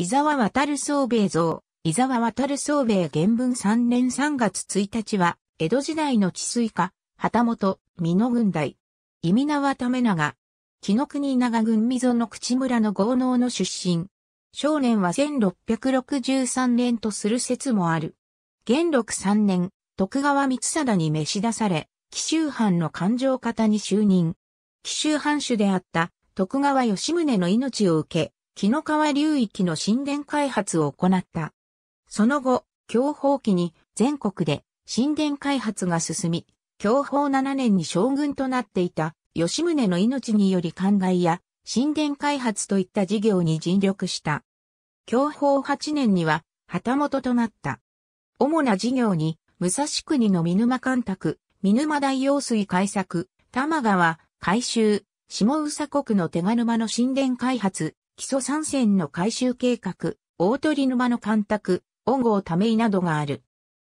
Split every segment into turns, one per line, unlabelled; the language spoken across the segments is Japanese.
伊沢渡る総兵衛像、伊沢渡る総兵衛原文3年3月1日は、江戸時代の治水家、旗本、美濃軍代。伊美縄為長、木の国長軍溝の口村の豪農の出身。少年は1663年とする説もある。元禄3年、徳川光貞に召し出され、紀州藩の勘定方に就任。紀州藩主であった徳川吉宗の命を受け、木の川流域の神殿開発を行った。その後、享保期に全国で神殿開発が進み、享保7年に将軍となっていた吉宗の命により灌漑や神殿開発といった事業に尽力した。享保8年には旗本となった。主な事業に、武蔵国の見沼干拓、見沼大用水開削、玉川、改修、下宇佐国の手賀沼の神殿開発、基礎参線の改修計画、大鳥沼の干拓、恩郷ためいなどがある。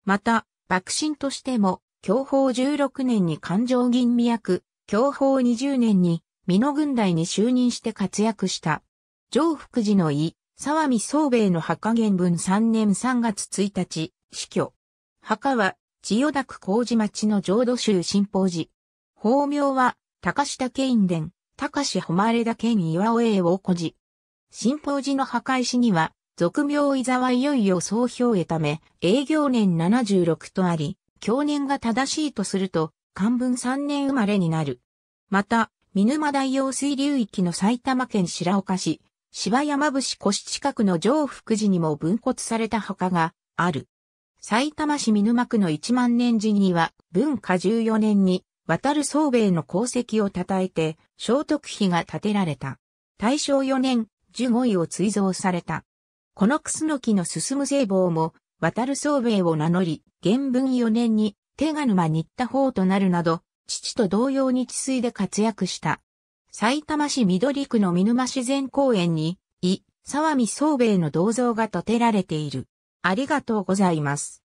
また、幕臣としても、享保16年に環状銀宮区、享保20年に、美濃軍大に就任して活躍した。上福寺の井、沢見宗兵衛の墓原文3年3月1日、死去。墓は、千代田区麹町の浄土宗新法寺。法名は、高下県伝、高志誉田県岩尾栄を古寺。新法寺の墓石には、俗名伊沢いよいよ総評へため、営業年76とあり、去年が正しいとすると、漢文3年生まれになる。また、見沼大用水流域の埼玉県白岡市、芝山伏越近くの上福寺にも分骨された墓がある。埼玉市見沼区の一万年寺には、文化14年に、渡る宗兵衛の功績を称えて、聖徳碑が建てられた。大正4年、十五位を追贈された。このクスノキの進む聖望も、渡る総兵衛を名乗り、元文4年に、手賀沼新田法となるなど、父と同様に治水で活躍した。埼玉市緑区の見沼自然公園に、い、沢見総兵衛の銅像が建てられている。ありがとうございます。